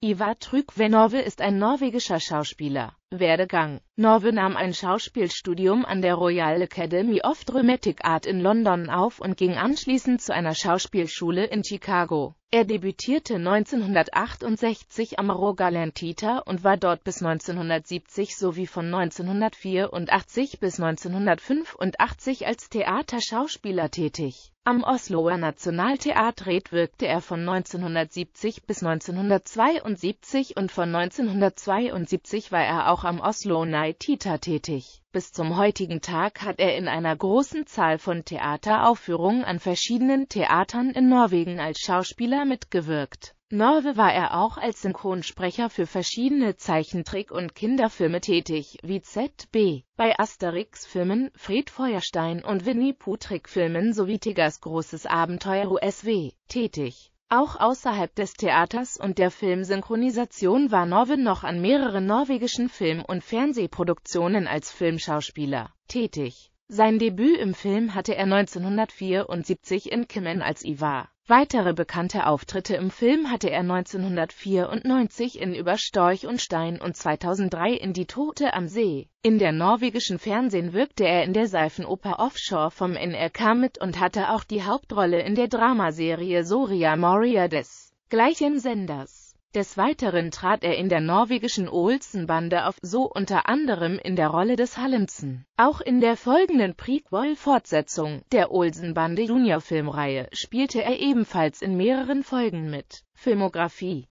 Ivar Trygvenove ist ein norwegischer Schauspieler. Werdegang Norwe nahm ein Schauspielstudium an der Royal Academy of Dramatic Art in London auf und ging anschließend zu einer Schauspielschule in Chicago. Er debütierte 1968 am Rogaland Theater und war dort bis 1970 sowie von 1984 bis 1985 als Theaterschauspieler tätig. Am Osloer Nationaltheatret wirkte er von 1970 bis 1972 und von 1972 war er auch auch am Oslo Night Theater tätig. Bis zum heutigen Tag hat er in einer großen Zahl von Theateraufführungen an verschiedenen Theatern in Norwegen als Schauspieler mitgewirkt. Norwe war er auch als Synchronsprecher für verschiedene Zeichentrick- und Kinderfilme tätig, wie ZB, bei Asterix-Filmen, Fred Feuerstein und Winnie Puh-Trickfilmen sowie Tigers großes Abenteuer USW, tätig. Auch außerhalb des Theaters und der Filmsynchronisation war Norve noch an mehreren norwegischen Film- und Fernsehproduktionen als Filmschauspieler tätig. Sein Debüt im Film hatte er 1974 in Kimmen als Ivar Weitere bekannte Auftritte im Film hatte er 1994 in Über Storch und Stein und 2003 in Die Tote am See. In der norwegischen Fernsehen wirkte er in der Seifenoper Offshore vom NRK mit und hatte auch die Hauptrolle in der Dramaserie Soria Moria des gleichen Senders. Des Weiteren trat er in der norwegischen Olsenbande auf, so unter anderem in der Rolle des Hallemsen. Auch in der folgenden Prequel-Fortsetzung, der olsenbande Junior-Filmreihe, spielte er ebenfalls in mehreren Folgen mit. Filmografie